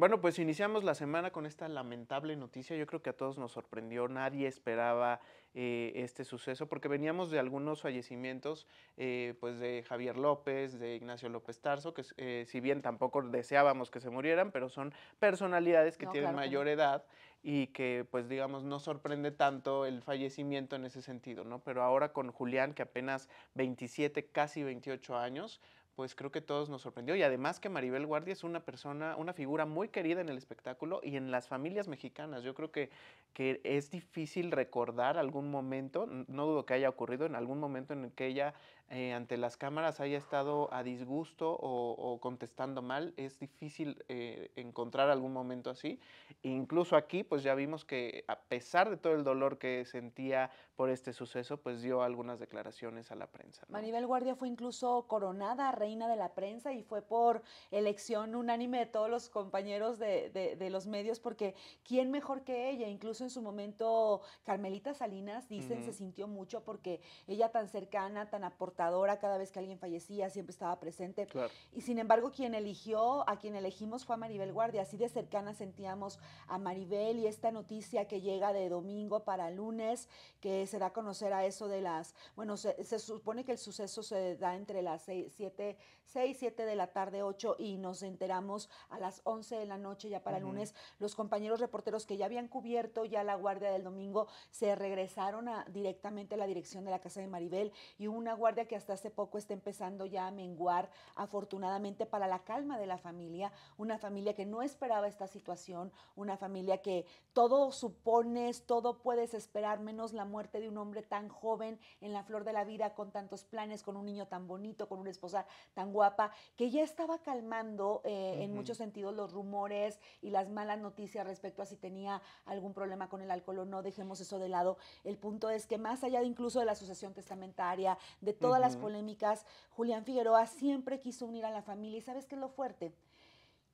Bueno, pues iniciamos la semana con esta lamentable noticia. Yo creo que a todos nos sorprendió, nadie esperaba eh, este suceso porque veníamos de algunos fallecimientos, eh, pues de Javier López, de Ignacio López Tarso, que eh, si bien tampoco deseábamos que se murieran, pero son personalidades que tienen mayor edad y que pues digamos no sorprende tanto el fallecimiento en ese sentido, ¿no? Pero ahora con Julián, que apenas 27, casi 28 años, pues creo que todos nos sorprendió. Y además que Maribel Guardia es una persona, una figura muy querida en el espectáculo y en las familias mexicanas. Yo creo que, que es difícil recordar algún momento, no dudo que haya ocurrido, en algún momento en el que ella eh, ante las cámaras haya estado a disgusto o, contestando mal. Es difícil eh, encontrar algún momento así. incluso aquí, pues ya vimos que a pesar de todo el dolor que sentía por este suceso, pues dio algunas declaraciones a la prensa. Maribel Guardia fue incluso coronada de la prensa y fue por elección unánime de todos los compañeros de, los medios, porque ¿quién mejor que ella? Incluso en su momento Carmelita Salinas, dicen, se sintió mucho porque ella tan cercana, tan aportadora, cada vez que alguien fallecía, siempre estaba presente. Y sin embargo, quien eligió, a quien elegimos fue a Maribel Guardia, así de cercana sentíamos a Maribel y esta noticia que llega de domingo para lunes, que se da a conocer a eso de las, bueno, se, se supone que el suceso se da entre las 7 6, 7 de la tarde, 8 y nos enteramos a las 11 de la noche ya para el lunes. Los compañeros reporteros que ya habían cubierto ya la guardia del domingo se regresaron a, directamente a la dirección de la casa de Maribel y una guardia que hasta hace poco está empezando ya a menguar, afortunadamente para la calma de la familia, una familia que no esperaba esta situación, una familia que todo supones, todo puedes esperar, menos la muerte de un hombre tan joven en la flor de la vida, con tantos planes, con un niño tan bonito, con una esposa tan guapa, que ya estaba calmando eh, en muchos sentidos los rumores y las malas noticias respecto a si tenía algún problema con el alcohol o no, dejemos eso de lado. El punto es que más allá de incluso de la sucesión testamentaria, de todas las polémicas, Julián Figueroa siempre quiso unir a la familia y sabes qué es lo fuerte,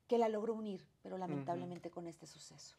que la logró unir, pero lamentablemente con este suceso.